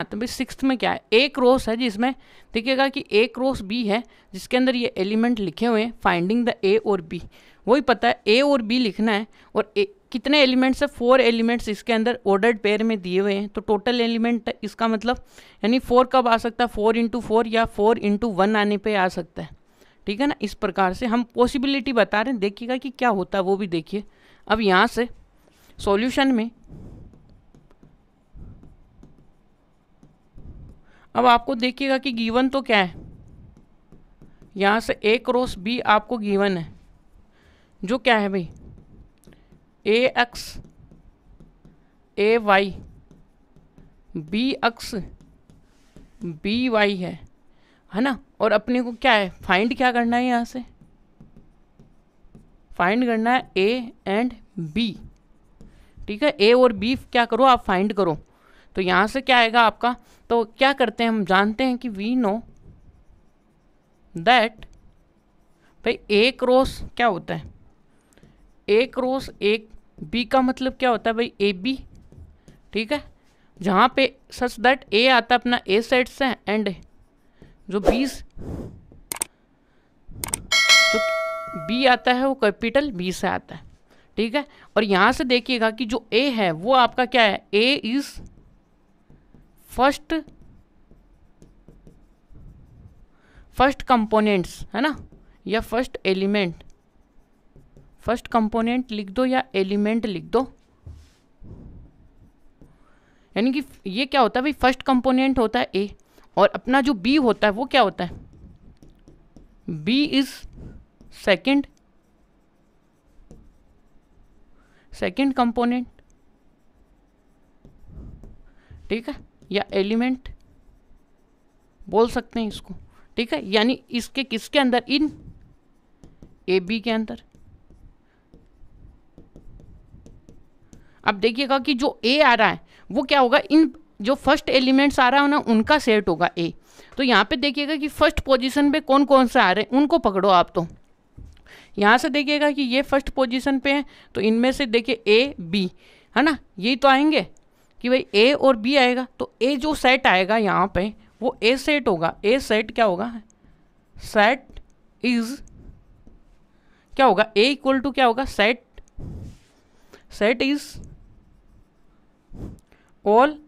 हाँ, तो भाई सिक्स में क्या है एक रोस है जिसमें देखिएगा कि एक रोस बी है जिसके अंदर ये एलिमेंट लिखे हुए हैं फाइंडिंग द ए और बी वही पता है ए और बी लिखना है और ए कितने एलिमेंट्स है फोर एलिमेंट्स इसके अंदर ऑर्डर्ड पेयर में दिए हुए हैं तो टोटल एलिमेंट इसका मतलब यानी फोर कब आ सकता है फोर इंटू फोर या फोर इंटू वन आने पर आ सकता है ठीक है ना इस प्रकार से हम पॉसिबिलिटी बता रहे हैं देखिएगा कि क्या होता है वो भी देखिए अब यहाँ से सॉल्यूशन में अब आपको देखिएगा कि गीवन तो क्या है यहाँ से ए क्रॉस बी आपको गीवन है जो क्या है भाई A X A Y B X B Y है है ना और अपने को क्या है फाइंड क्या करना है यहाँ से फाइंड करना है ए एंड बी ठीक है ए और बी क्या करो आप फाइंड करो तो यहाँ से क्या आएगा आपका तो क्या करते हैं हम जानते हैं कि वी नो दैट भाई एक रोस क्या होता है एक क्रोस एक बी का मतलब क्या होता है भाई ए बी ठीक है जहाँ पे सच दैट ए आता अपना ए सेट से एंड जो बीस तो बी आता है वो कैपिटल बी से आता है ठीक है और यहाँ से देखिएगा कि जो ए है वो आपका क्या है A is first first components है ना या फर्स्ट एलिमेंट फर्स्ट कंपोनेंट लिख दो या एलिमेंट लिख दो यानी कि ये क्या होता है भाई फर्स्ट कंपोनेंट होता है ए और अपना जो बी होता है वो क्या होता है B is second second component ठीक है या एलिमेंट बोल सकते हैं इसको ठीक है यानी इसके किसके अंदर इन ए बी के अंदर अब देखिएगा कि जो ए आ रहा है वो क्या होगा इन जो फर्स्ट एलिमेंट्स आ रहा है ना उनका सेट होगा ए तो यहाँ पे देखिएगा कि फर्स्ट पोजीशन पे कौन कौन से आ रहे हैं उनको पकड़ो आप तो यहाँ से देखिएगा कि ये फर्स्ट पोजीशन पे है तो इनमें से देखिए ए बी है ना यही तो आएंगे कि भाई ए और बी आएगा तो ए जो सेट आएगा यहाँ पे वो ए सेट होगा ए सेट क्या होगा सेट इज क्या होगा ए इक्वल टू क्या होगा set set is all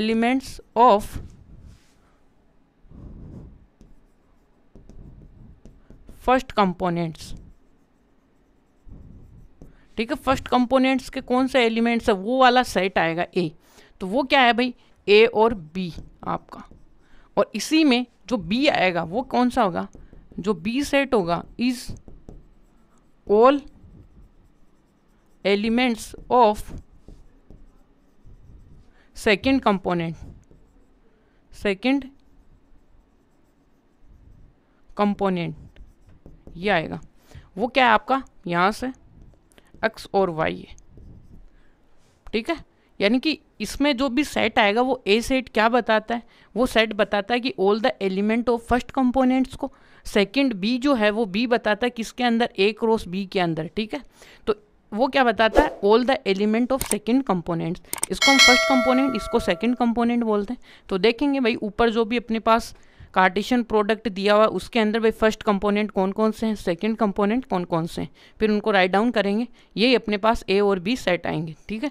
elements of first components ठीक है फर्स्ट कंपोनेंट्स के कौन से एलिमेंट्स है वो वाला सेट आएगा ए तो वो क्या है भाई ए और बी आपका और इसी में जो बी आएगा वो कौन सा होगा जो बी सेट होगा is all elements of second component second component ये आएगा वो क्या है आपका यहाँ से एक्स और वाई है ठीक है यानी कि इसमें जो भी सेट आएगा वो ए सेट क्या बताता है वो सेट बताता है कि all the element of first components को सेकंड बी जो है वो बी बताता है किसके अंदर ए क्रॉस बी के अंदर ठीक है तो वो क्या बताता है all the element of second components इसको हम फर्स्ट कंपोनेंट इसको सेकंड कंपोनेंट बोलते हैं तो देखेंगे भाई ऊपर जो भी अपने पास कार्टिशन प्रोडक्ट दिया हुआ उसके अंदर भाई फर्स्ट कंपोनेंट कौन कौन से हैं सेकंड कंपोनेंट कौन कौन से हैं फिर उनको राइट डाउन करेंगे यही अपने पास ए और बी सेट आएंगे ठीक है